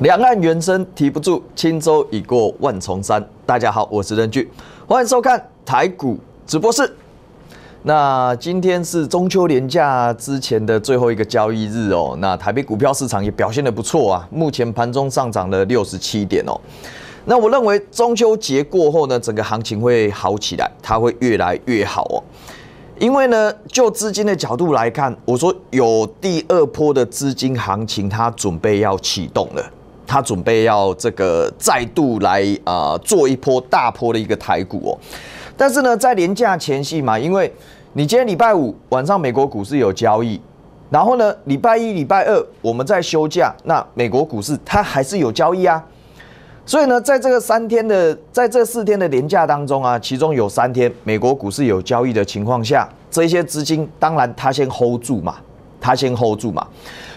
两岸猿声啼不住，轻舟已过万重山。大家好，我是任俊，欢迎收看台股直播室。那今天是中秋连假之前的最后一个交易日哦。那台北股票市场也表现的不错啊，目前盘中上涨了六十七点哦。那我认为中秋节过后呢，整个行情会好起来，它会越来越好哦。因为呢，就资金的角度来看，我说有第二波的资金行情，它准备要启动了。他准备要这个再度来啊做一波大波的一个台股哦，但是呢，在年假前夕嘛，因为你今天礼拜五晚上美国股市有交易，然后呢，礼拜一、礼拜二我们在休假，那美国股市它还是有交易啊，所以呢，在这个三天的，在这四天的年假当中啊，其中有三天美国股市有交易的情况下，这些资金当然他先 hold 住嘛，他先 hold 住嘛，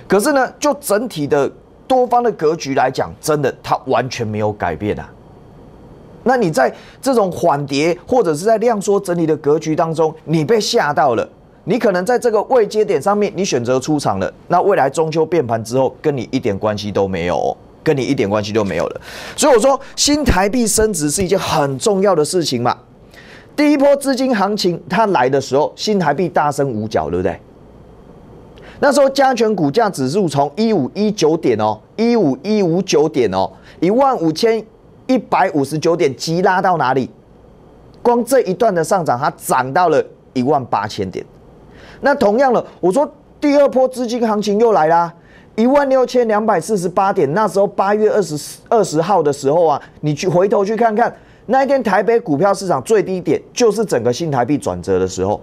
可是呢，就整体的。多方的格局来讲，真的它完全没有改变啊。那你在这种缓跌或者是在量缩整理的格局当中，你被吓到了，你可能在这个位接点上面，你选择出场了。那未来中秋变盘之后，跟你一点关系都没有，跟你一点关系都没有了。所以我说，新台币升值是一件很重要的事情嘛。第一波资金行情它来的时候，新台币大升五角，对不对？那时候加权股价指数从一五一九点哦，一五一五九点哦，一万五千一百五十九点急拉到哪里？光这一段的上涨，它涨到了一万八千点。那同样的，我说第二波资金行情又来啦，一万六千两百四十八点。那时候八月二十二十号的时候啊，你去回头去看看那一天台北股票市场最低点，就是整个新台币转折的时候。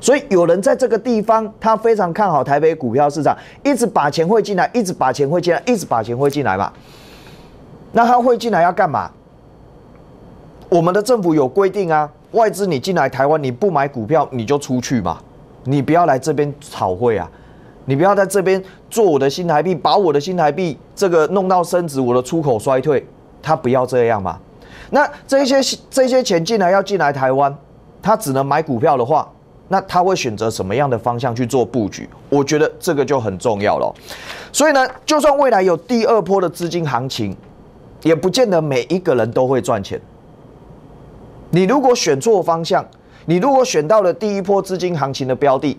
所以有人在这个地方，他非常看好台北股票市场，一直把钱汇进来，一直把钱汇进来，一直把钱汇进来嘛。那他汇进来要干嘛？我们的政府有规定啊，外资你进来台湾，你不买股票你就出去嘛，你不要来这边炒汇啊，你不要在这边做我的新台币，把我的新台币这个弄到升值，我的出口衰退，他不要这样嘛。那这些这些钱进来要进来台湾，他只能买股票的话。那他会选择什么样的方向去做布局？我觉得这个就很重要了。所以呢，就算未来有第二波的资金行情，也不见得每一个人都会赚钱。你如果选错方向，你如果选到了第一波资金行情的标的，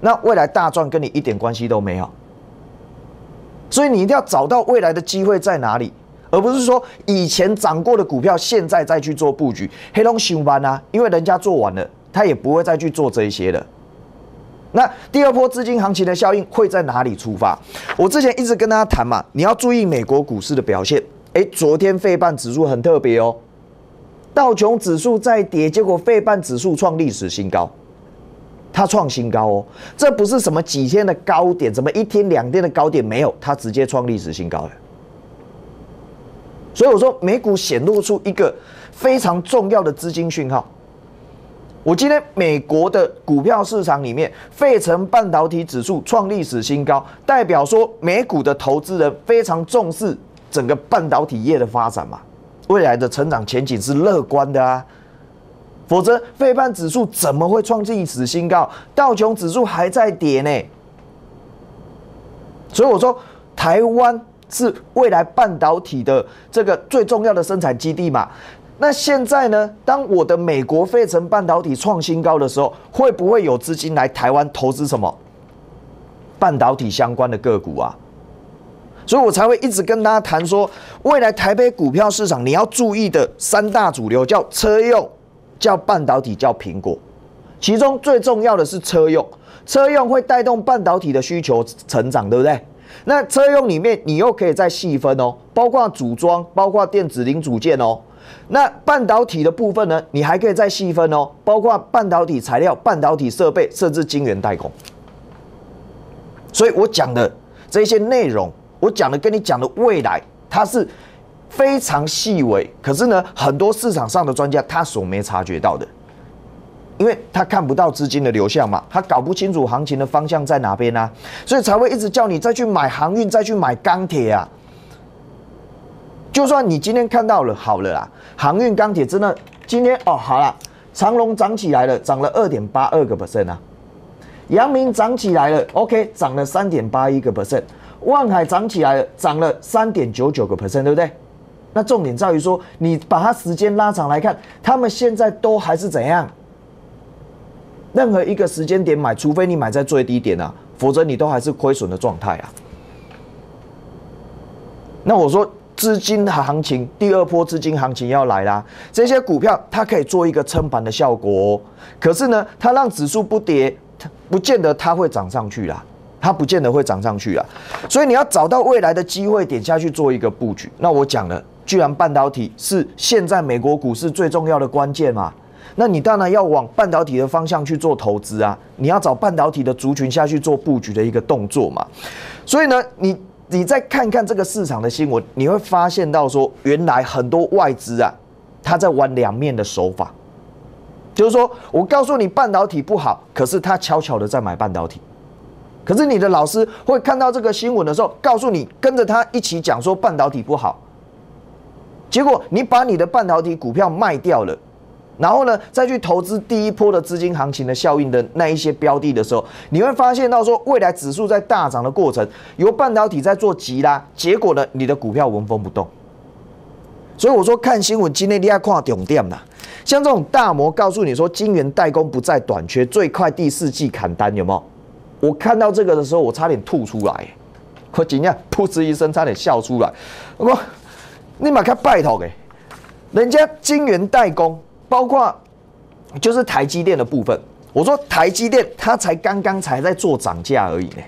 那未来大赚跟你一点关系都没有。所以你一定要找到未来的机会在哪里，而不是说以前涨过的股票，现在再去做布局。黑龙循完啊，因为人家做完了。他也不会再去做这一些了。那第二波资金行情的效应会在哪里出发？我之前一直跟大家谈嘛，你要注意美国股市的表现。哎，昨天费半指数很特别哦，道琼指数在跌，结果费半指数创历史新高，它创新高哦，这不是什么几天的高点，怎么一天两天的高点没有，它直接创历史新高了。所以我说美股显露出一个非常重要的资金讯号。我今天美国的股票市场里面，费城半导体指数创历史新高，代表说美股的投资人非常重视整个半导体业的发展嘛，未来的成长前景是乐观的啊，否则费半指数怎么会创历史新高？道琼指数还在跌呢，所以我说台湾是未来半导体的这个最重要的生产基地嘛。那现在呢？当我的美国费城半导体创新高的时候，会不会有资金来台湾投资什么半导体相关的个股啊？所以我才会一直跟大家谈说，未来台北股票市场你要注意的三大主流叫车用、叫半导体、叫苹果。其中最重要的是车用，车用会带动半导体的需求成长，对不对？那车用里面你又可以再细分哦，包括组装、包括电子零组件哦。那半导体的部分呢？你还可以再细分哦，包括半导体材料、半导体设备，甚至晶圆代工。所以我讲的这些内容，我讲的跟你讲的未来，它是非常细微。可是呢，很多市场上的专家他所没察觉到的，因为他看不到资金的流向嘛，他搞不清楚行情的方向在哪边啊，所以才会一直叫你再去买航运，再去买钢铁啊。就算你今天看到了好了啦，航运钢铁真的今天哦好了，长隆涨起来了，涨了二点八二个 percent 啊，阳明涨起来了，OK 涨了三点八一个 percent，万海涨起来了，涨了三点九九个 percent，对不对？那重点在于说，你把它时间拉长来看，他们现在都还是怎样？任何一个时间点买，除非你买在最低点啊，否则你都还是亏损的状态啊。那我说。资金的行情，第二波资金行情要来啦！这些股票它可以做一个撑盘的效果，哦，可是呢，它让指数不跌，它不见得它会涨上去啦，它不见得会涨上去啊！所以你要找到未来的机会点下去做一个布局。那我讲了，居然半导体是现在美国股市最重要的关键嘛，那你当然要往半导体的方向去做投资啊！你要找半导体的族群下去做布局的一个动作嘛！所以呢，你。你再看看这个市场的新闻，你会发现到说，原来很多外资啊，他在玩两面的手法，就是说我告诉你半导体不好，可是他悄悄的在买半导体，可是你的老师会看到这个新闻的时候，告诉你跟着他一起讲说半导体不好，结果你把你的半导体股票卖掉了。然后呢，再去投资第一波的资金行情的效应的那一些标的的时候，你会发现到说未来指数在大涨的过程，由半导体在做急啦，结果呢，你的股票纹风不动。所以我说看新闻今天你要跨重点啦，像这种大摩告诉你说金元代工不再短缺，最快第四季砍单有没有？我看到这个的时候，我差点吐出来，我今天噗嗤一声差点笑出来，我你马看拜托诶，人家金元代工。包括就是台积电的部分，我说台积电它才刚刚才在做涨价而已呢。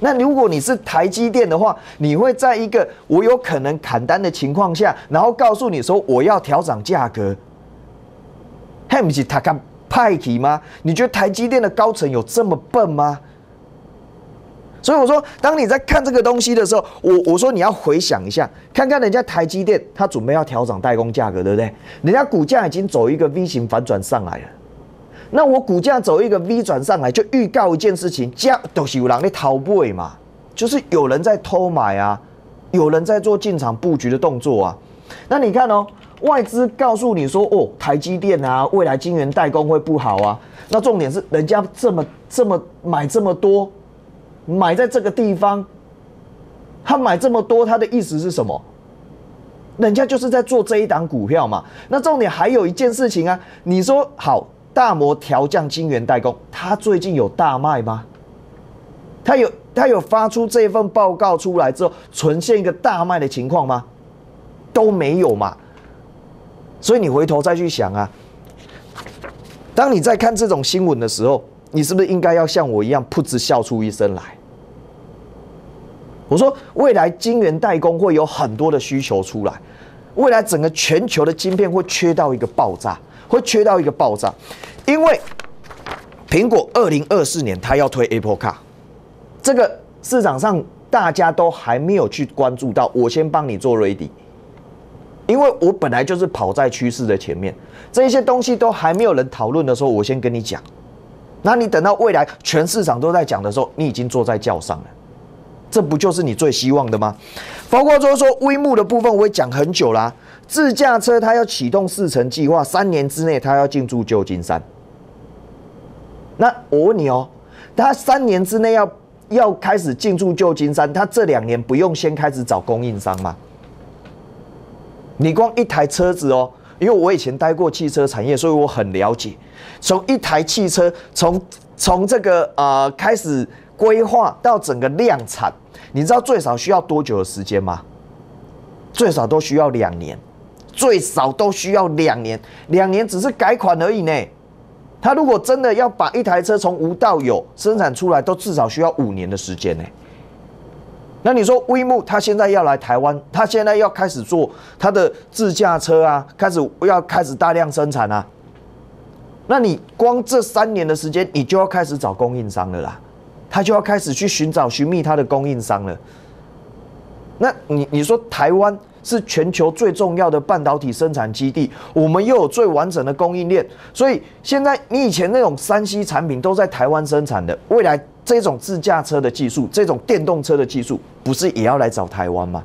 那如果你是台积电的话，你会在一个我有可能砍单的情况下，然后告诉你说我要调涨价格，还不是他敢派题吗？你觉得台积电的高层有这么笨吗？所以我说，当你在看这个东西的时候，我我说你要回想一下，看看人家台积电他准备要调整代工价格，对不对？人家股价已经走一个 V 型反转上来了，那我股价走一个 V 转上来，就预告一件事情，价都是有人在掏盘嘛，就是有人在偷买啊，有人在做进场布局的动作啊。那你看哦，外资告诉你说哦，台积电啊，未来晶圆代工会不好啊。那重点是人家这么这么买这么多。买在这个地方，他买这么多，他的意思是什么？人家就是在做这一档股票嘛。那重点还有一件事情啊，你说好大摩调降金元代工，他最近有大卖吗？他有他有发出这份报告出来之后，呈现一个大卖的情况吗？都没有嘛。所以你回头再去想啊，当你在看这种新闻的时候。你是不是应该要像我一样噗嗤笑出一声来？我说，未来晶圆代工会有很多的需求出来，未来整个全球的晶片会缺到一个爆炸，会缺到一个爆炸，因为苹果二零二四年它要推 Apple Car，这个市场上大家都还没有去关注到，我先帮你做 ready，因为我本来就是跑在趋势的前面，这些东西都还没有人讨论的时候，我先跟你讲。那你等到未来全市场都在讲的时候，你已经坐在轿上了，这不就是你最希望的吗？包括说说微木的部分，我也讲很久啦。自驾车它要启动试乘计划，三年之内它要进驻旧金山。那我问你哦，它三年之内要要开始进驻旧金山，它这两年不用先开始找供应商吗？你光一台车子哦。因为我以前待过汽车产业，所以我很了解，从一台汽车从从这个呃开始规划到整个量产，你知道最少需要多久的时间吗？最少都需要两年，最少都需要两年，两年只是改款而已呢。他如果真的要把一台车从无到有生产出来，都至少需要五年的时间呢。那你说威木他现在要来台湾，他现在要开始做他的自驾车啊，开始要开始大量生产啊。那你光这三年的时间，你就要开始找供应商了啦，他就要开始去寻找寻觅他的供应商了。那你你说台湾是全球最重要的半导体生产基地，我们又有最完整的供应链，所以现在你以前那种山西产品都在台湾生产的，未来。这种自驾车的技术，这种电动车的技术，不是也要来找台湾吗？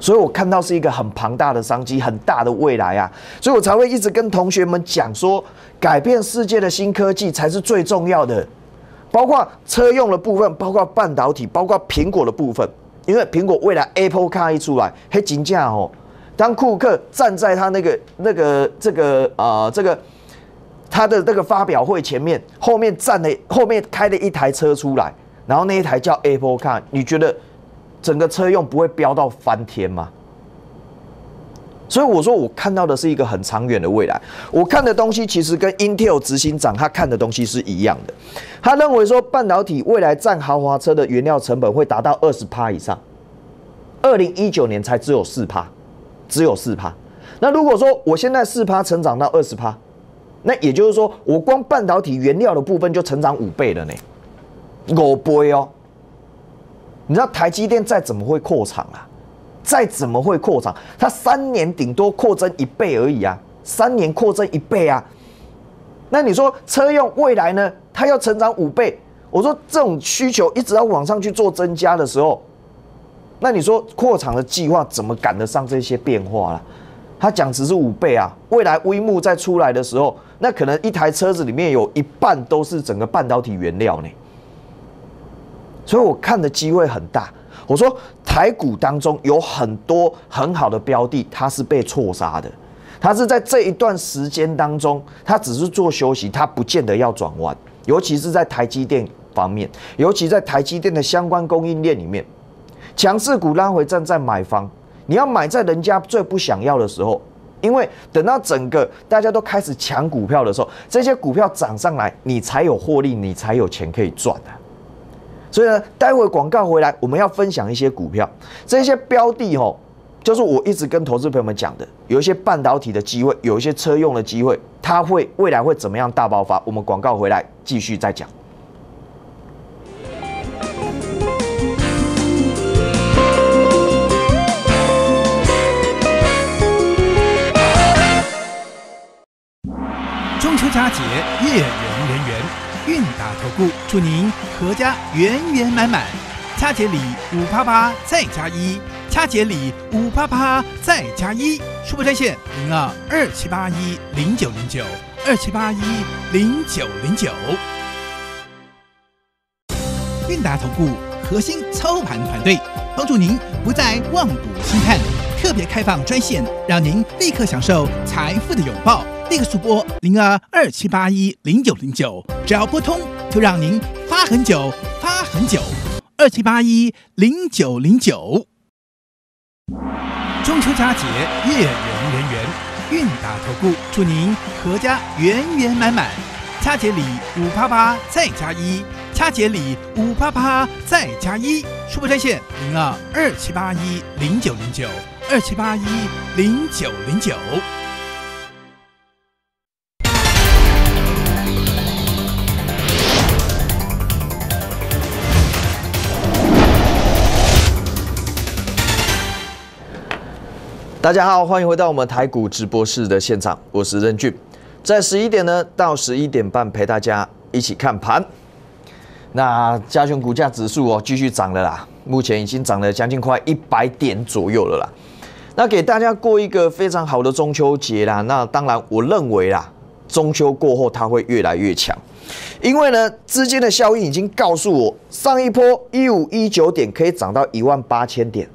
所以我看到是一个很庞大的商机，很大的未来啊，所以我才会一直跟同学们讲说，改变世界的新科技才是最重要的，包括车用的部分，包括半导体，包括苹果的部分，因为苹果未来 Apple Car 一出来，嘿，金价哦，当库克站在他那个那个这个啊这个。他的那个发表会前面、后面站了，后面开了一台车出来，然后那一台叫 Apple Car，你觉得整个车用不会飙到翻天吗？所以我说，我看到的是一个很长远的未来。我看的东西其实跟 Intel 执行长他看的东西是一样的。他认为说，半导体未来占豪华车的原料成本会达到二十趴以上，二零一九年才只有四趴，只有四趴。那如果说我现在四趴成长到二十趴。那也就是说，我光半导体原料的部分就成长五倍了呢，我倍哦，你知道台积电再怎么会扩厂啊，再怎么会扩厂，它三年顶多扩增一倍而已啊，三年扩增一倍啊，那你说车用未来呢，它要成长五倍，我说这种需求一直要往上去做增加的时候，那你说扩厂的计划怎么赶得上这些变化了？它讲值是五倍啊！未来微木再出来的时候，那可能一台车子里面有一半都是整个半导体原料呢。所以我看的机会很大。我说台股当中有很多很好的标的，它是被错杀的，它是在这一段时间当中，它只是做休息，它不见得要转弯。尤其是在台积电方面，尤其在台积电的相关供应链里面，强势股拉回站在买方。你要买在人家最不想要的时候，因为等到整个大家都开始抢股票的时候，这些股票涨上来，你才有获利，你才有钱可以赚的。所以呢，待会广告回来，我们要分享一些股票，这些标的哦，就是我一直跟投资朋友们讲的，有一些半导体的机会，有一些车用的机会，它会未来会怎么样大爆发？我们广告回来继续再讲。佳节月圆人圆，韵达投顾祝您阖家圆圆满满。佳节里五八八再加一，佳节里五八八再加一。初步专线零二二七八一零九零九二七八一零九零九。韵达投顾核心操盘团队，帮助您不再望股兴叹。特别开放专线，让您立刻享受财富的拥抱。这个速播零二二七八一零九零九，只要拨通就让您发很久发很久。二七八一零九零九。中秋佳节，月圆人圆，韵达投顾祝您阖家圆圆满满。佳节里五八八再加一，佳节里五八八再加一。初步在线零二二七八一零九零九，二七八一零九零九。大家好，欢迎回到我们台股直播室的现场，我是任俊，在十一点呢到十一点半陪大家一起看盘。那嘉雄股价指数哦继续涨了啦，目前已经涨了将近快一百点左右了啦。那给大家过一个非常好的中秋节啦。那当然，我认为啦，中秋过后它会越来越强，因为呢资金的效应已经告诉我，上一波一五一九点可以涨到一万八千点。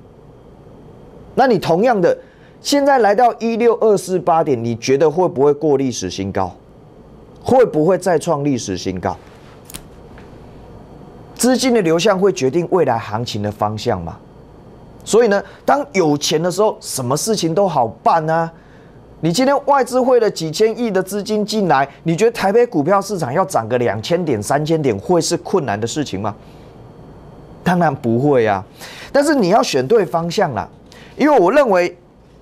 那你同样的。现在来到一六二四八点，你觉得会不会过历史新高？会不会再创历史新高？资金的流向会决定未来行情的方向吗？所以呢，当有钱的时候，什么事情都好办啊！你今天外资汇了几千亿的资金进来，你觉得台北股票市场要涨个两千点、三千点，会是困难的事情吗？当然不会啊！但是你要选对方向啦，因为我认为。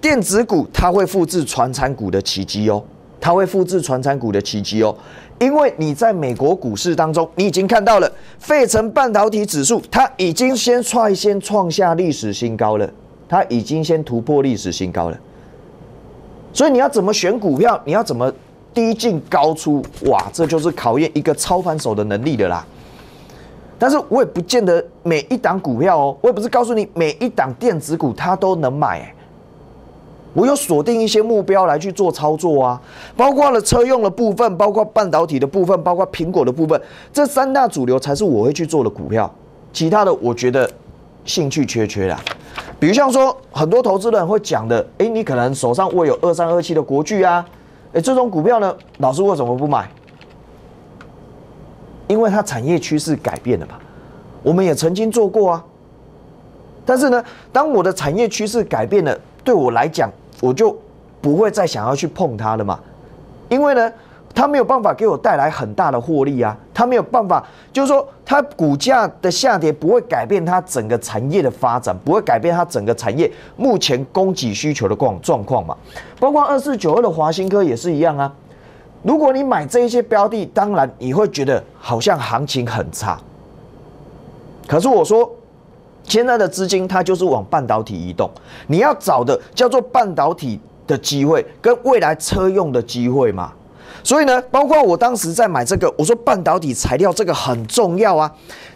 电子股它会复制传产股的奇迹哦，它会复制传产股的奇迹哦，因为你在美国股市当中，你已经看到了费城半导体指数，它已经先率先创下历史新高了，它已经先突破历史新高了。所以你要怎么选股票，你要怎么低进高出，哇，这就是考验一个操盘手的能力的啦。但是我也不见得每一档股票哦，我也不是告诉你每一档电子股它都能买我要锁定一些目标来去做操作啊，包括了车用的部分，包括半导体的部分，包括苹果的部分，这三大主流才是我会去做的股票，其他的我觉得兴趣缺缺啦。比如像说很多投资人会讲的，哎，你可能手上握有二三二七的国巨啊，哎，这种股票呢，老师为什么不买？因为它产业趋势改变了嘛。我们也曾经做过啊，但是呢，当我的产业趋势改变了，对我来讲。我就不会再想要去碰它了嘛，因为呢，它没有办法给我带来很大的获利啊，它没有办法，就是说它股价的下跌不会改变它整个产业的发展，不会改变它整个产业目前供给需求的状状况嘛，包括二四九二的华新科也是一样啊。如果你买这一些标的，当然你会觉得好像行情很差，可是我说。现在的资金它就是往半导体移动，你要找的叫做半导体的机会跟未来车用的机会嘛。所以呢，包括我当时在买这个，我说半导体材料这个很重要啊。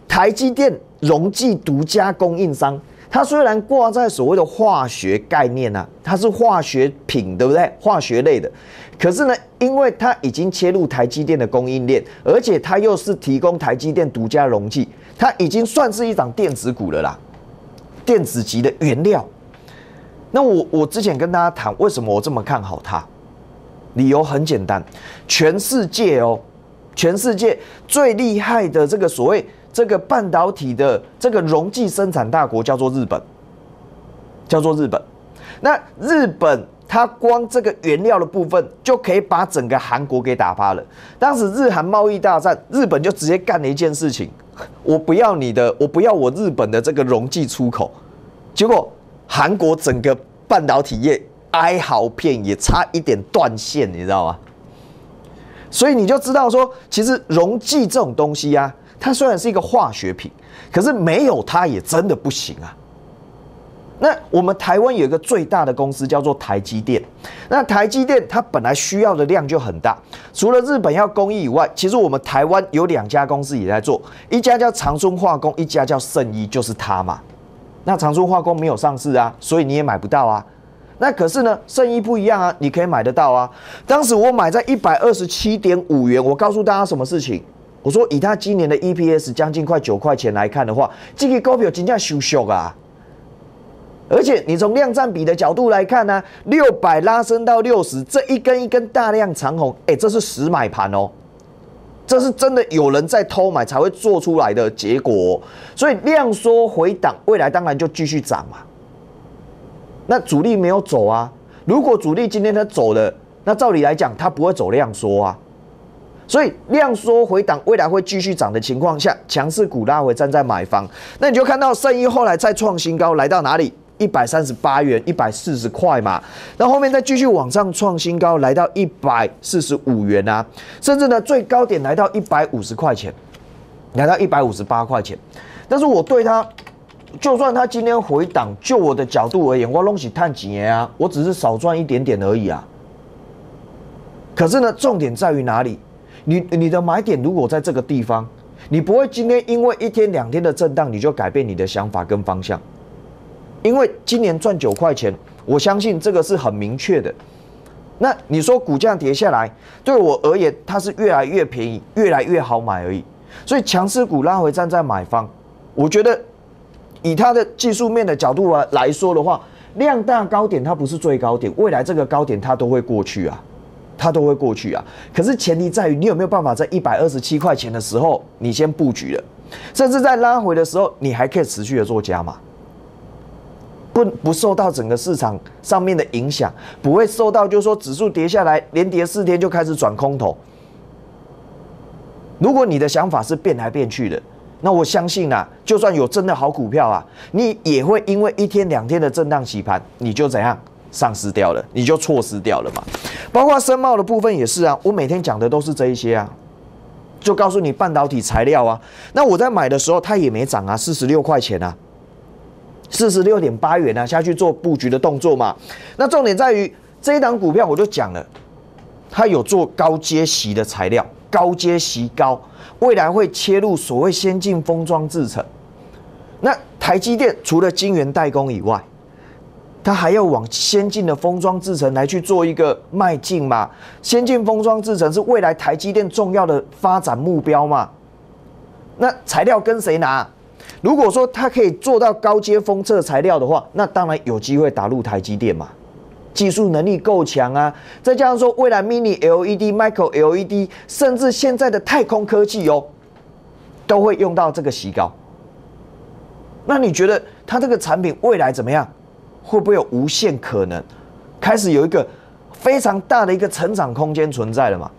台积电溶剂独家供应商，它虽然挂在所谓的化学概念呐，它是化学品对不对？化学类的，可是呢，因为它已经切入台积电的供应链，而且它又是提供台积电独家溶剂。它已经算是一档电子股了啦，电子级的原料。那我我之前跟大家谈为什么我这么看好它，理由很简单，全世界哦，全世界最厉害的这个所谓这个半导体的这个溶器生产大国叫做日本，叫做日本。那日本它光这个原料的部分就可以把整个韩国给打趴了。当时日韩贸易大战，日本就直接干了一件事情。我不要你的，我不要我日本的这个溶剂出口，结果韩国整个半导体业哀嚎遍野，差一点断线，你知道吗？所以你就知道说，其实溶剂这种东西呀，它虽然是一个化学品，可是没有它也真的不行啊。那我们台湾有一个最大的公司叫做台积电，那台积电它本来需要的量就很大，除了日本要工艺以外，其实我们台湾有两家公司也在做，一家叫长春化工，一家叫圣医，就是它嘛。那长春化工没有上市啊，所以你也买不到啊。那可是呢，圣医不一样啊，你可以买得到啊。当时我买在一百二十七点五元，我告诉大家什么事情，我说以它今年的 EPS 将近快九块钱来看的话，这个股票真正修修啊。而且你从量占比的角度来看呢，六百拉升到六十，这一根一根大量长红，哎，这是实买盘哦，这是真的有人在偷买才会做出来的结果。所以量缩回档，未来当然就继续涨嘛。那主力没有走啊，如果主力今天他走了，那照理来讲他不会走量缩啊。所以量缩回档，未来会继续涨的情况下，强势股拉回站在买方，那你就看到圣衣后来再创新高来到哪里？一百三十八元，一百四十块嘛，那后面再继续往上创新高，来到一百四十五元啊，甚至呢最高点来到一百五十块钱，来到一百五十八块钱。但是我对它，就算它今天回档，就我的角度而言，我弄起探几年啊，我只是少赚一点点而已啊。可是呢，重点在于哪里？你你的买点如果在这个地方，你不会今天因为一天两天的震荡，你就改变你的想法跟方向。因为今年赚九块钱，我相信这个是很明确的。那你说股价跌下来，对我而言它是越来越便宜，越来越好买而已。所以强势股拉回站在买方，我觉得以它的技术面的角度来来说的话，量大高点它不是最高点，未来这个高点它都会过去啊，它都会过去啊。可是前提在于你有没有办法在一百二十七块钱的时候你先布局了，甚至在拉回的时候你还可以持续的做加码。不不受到整个市场上面的影响，不会受到，就是说指数跌下来，连跌四天就开始转空头。如果你的想法是变来变去的，那我相信啊，就算有真的好股票啊，你也会因为一天两天的震荡洗盘，你就怎样丧失掉了，你就错失掉了嘛。包括深茂的部分也是啊，我每天讲的都是这一些啊，就告诉你半导体材料啊，那我在买的时候它也没涨啊，四十六块钱啊。四十六点八元啊，下去做布局的动作嘛。那重点在于这一档股票，我就讲了，它有做高阶席的材料，高阶席高，未来会切入所谓先进封装制程。那台积电除了晶圆代工以外，它还要往先进的封装制程来去做一个迈进嘛？先进封装制程是未来台积电重要的发展目标嘛？那材料跟谁拿？如果说它可以做到高阶封测材料的话，那当然有机会打入台积电嘛。技术能力够强啊，再加上说未来 Mini LED、Micro LED，甚至现在的太空科技哟，都会用到这个矽膏。那你觉得它这个产品未来怎么样？会不会有无限可能，开始有一个非常大的一个成长空间存在了嘛？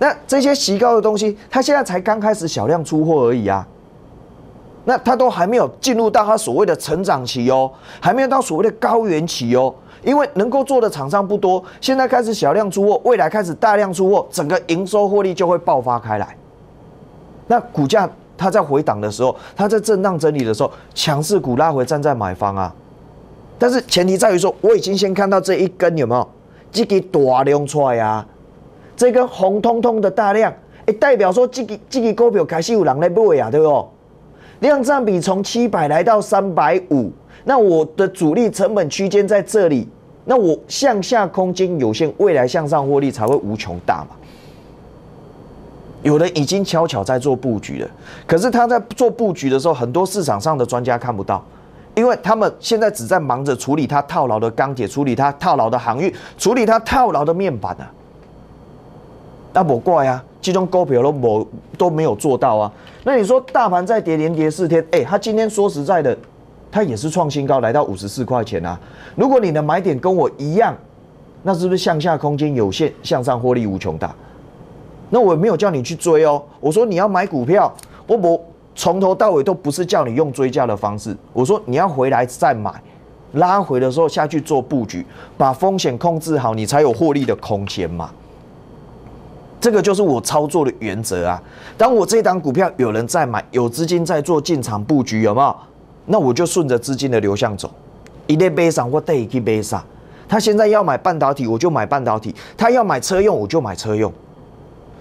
那这些矽膏的东西，它现在才刚开始小量出货而已啊。那它都还没有进入到它所谓的成长期哦，还没有到所谓的高原期哦，因为能够做的厂商不多，现在开始小量出货，未来开始大量出货，整个营收获利就会爆发开来。那股价它在回档的时候，它在震荡整理的时候，强势股拉回站在买方啊。但是前提在于说，我已经先看到这一根有没有这个大量出来啊？这根红彤彤的大量，哎，代表说这个这个股票开始有人来买啊，对不？量占比从七百来到三百五，那我的主力成本区间在这里，那我向下空间有限，未来向上获利才会无穷大嘛。有人已经悄悄在做布局了，可是他在做布局的时候，很多市场上的专家看不到，因为他们现在只在忙着处理他套牢的钢铁，处理他套牢的航运，处理他套牢的面板呢。那我怪啊，其中股票都我都没有做到啊。那你说大盘再跌连跌四天，哎，它今天说实在的，它也是创新高，来到五十四块钱啊。如果你的买点跟我一样，那是不是向下空间有限，向上获利无穷大？那我没有叫你去追哦，我说你要买股票，我我从头到尾都不是叫你用追加的方式，我说你要回来再买，拉回的时候下去做布局，把风险控制好，你才有获利的空间嘛。这个就是我操作的原则啊！当我这单股票有人在买，有资金在做进场布局，有没有？那我就顺着资金的流向走一 d a 上或带一 k i 他现在要买半导体，我就买半导体；他要买车用，我就买车用。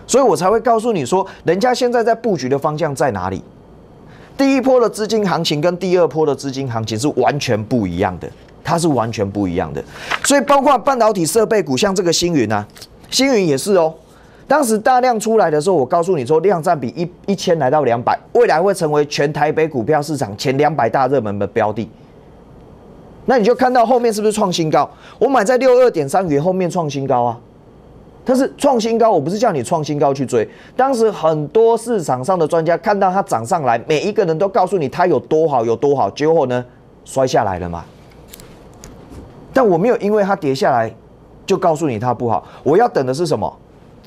所以我才会告诉你说，人家现在在布局的方向在哪里？第一波的资金行情跟第二波的资金行情是完全不一样的，它是完全不一样的。所以包括半导体设备股，像这个星云啊，星云也是哦。当时大量出来的时候，我告诉你说，量占比一一千来到两百，未来会成为全台北股票市场前两百大热门的标的。那你就看到后面是不是创新高？我买在六二点三元，后面创新高啊。但是创新高，我不是叫你创新高去追。当时很多市场上的专家看到它涨上来，每一个人都告诉你它有多好有多好，结果呢，摔下来了嘛。但我没有因为它跌下来，就告诉你它不好。我要等的是什么？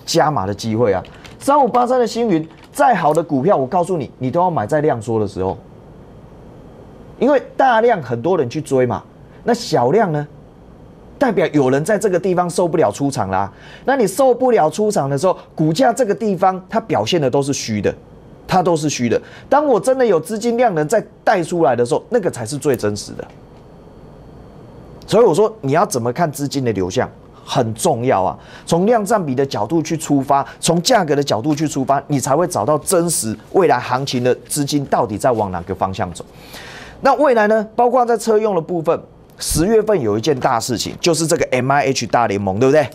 加码的机会啊！三五八三的星云，再好的股票，我告诉你，你都要买在量缩的时候，因为大量很多人去追嘛。那小量呢，代表有人在这个地方受不了出场啦。那你受不了出场的时候，股价这个地方它表现的都是虚的，它都是虚的。当我真的有资金量能再带出来的时候，那个才是最真实的。所以我说，你要怎么看资金的流向？很重要啊！从量占比的角度去出发，从价格的角度去出发，你才会找到真实未来行情的资金到底在往哪个方向走。那未来呢？包括在车用的部分，十月份有一件大事情，就是这个 M I H 大联盟，对不对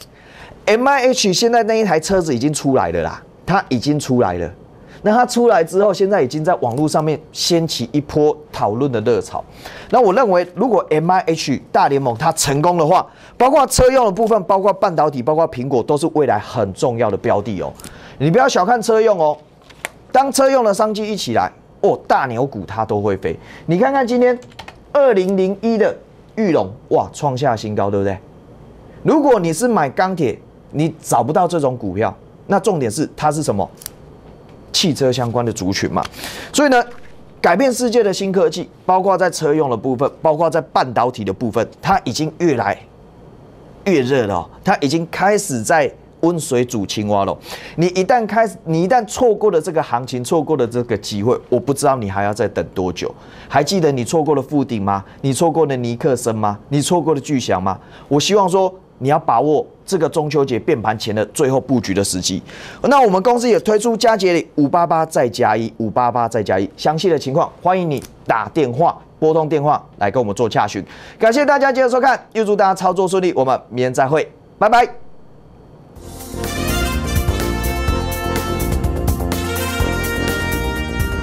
？M I H 现在那一台车子已经出来了啦，它已经出来了。那它出来之后，现在已经在网络上面掀起一波讨论的热潮。那我认为，如果 M I H 大联盟它成功的话，包括车用的部分，包括半导体，包括苹果，都是未来很重要的标的哦。你不要小看车用哦，当车用的商机一起来，哦，大牛股它都会飞。你看看今天二零零一的玉龙，哇，创下新高，对不对？如果你是买钢铁，你找不到这种股票，那重点是它是什么？汽车相关的族群嘛，所以呢，改变世界的新科技，包括在车用的部分，包括在半导体的部分，它已经越来越热了，它已经开始在温水煮青蛙了。你一旦开始，你一旦错过了这个行情，错过了这个机会，我不知道你还要再等多久。还记得你错过了富鼎吗？你错过了尼克森吗？你错过了巨祥吗？我希望说。你要把握这个中秋节变盘前的最后布局的时机。那我们公司也推出佳节礼五八八再加一，五八八再加一。详细的情况欢迎你打电话拨通电话来跟我们做洽询。感谢大家接着收看，预祝大家操作顺利。我们明天再会，拜拜。